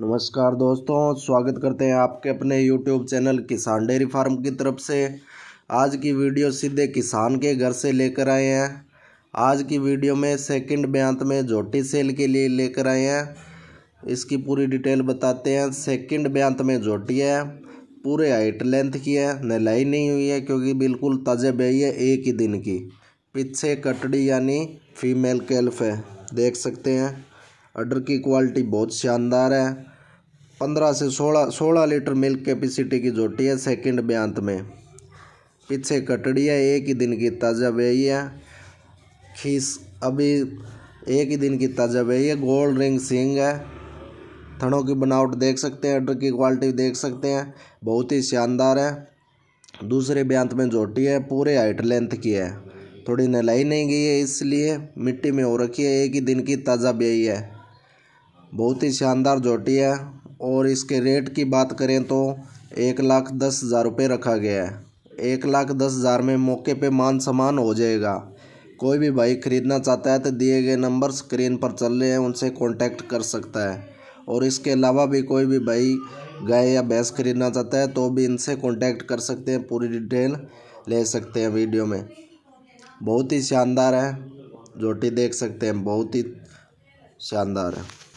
नमस्कार दोस्तों स्वागत करते हैं आपके अपने यूट्यूब चैनल किसान डेयरी फार्म की तरफ से आज की वीडियो सीधे किसान के घर से लेकर आए हैं आज की वीडियो में सेकंड ब्यांत में झोटी सेल के लिए लेकर आए हैं इसकी पूरी डिटेल बताते हैं सेकंड ब्यांत में झोटी है पूरे हाइट लेंथ की है नलाई नहीं हुई है क्योंकि बिल्कुल ताज़े ब्याई है एक ही दिन की पीछे कटड़ी यानी फीमेल कैल्फ है देख सकते हैं अडर की क्वालिटी बहुत शानदार है पंद्रह से सोलह सोलह लीटर मिल्क कैपेसिटी की जोटी है सेकंड ब्यांत में पीछे कटड़ी है एक ही दिन की ताज़ा बेही है खीस अभी एक ही दिन की ताज़ा बेही है गोल्ड रिंग सिंग है थनों की बनावट देख सकते हैं अडर की क्वालिटी देख सकते हैं बहुत ही शानदार है दूसरे ब्यांत में जोटी है पूरे हाइट लेंथ की है थोड़ी नलाई नहीं गई है इसलिए मिट्टी में हो रखी है एक ही दिन की ताज़ा ब्याई है बहुत ही शानदार जोटी है और इसके रेट की बात करें तो एक लाख दस हज़ार रुपये रखा गया है एक लाख दस हज़ार में मौके पे मान सम्मान हो जाएगा कोई भी भाई ख़रीदना चाहता है तो दिए गए नंबर स्क्रीन पर चल रहे हैं उनसे कांटेक्ट कर सकता है और इसके अलावा भी कोई भी भाई गाय या भैंस खरीदना चाहता है तो भी इनसे कॉन्टैक्ट कर सकते हैं पूरी डिटेल ले सकते हैं वीडियो में बहुत ही शानदार है जोटी देख सकते हैं बहुत ही शानदार है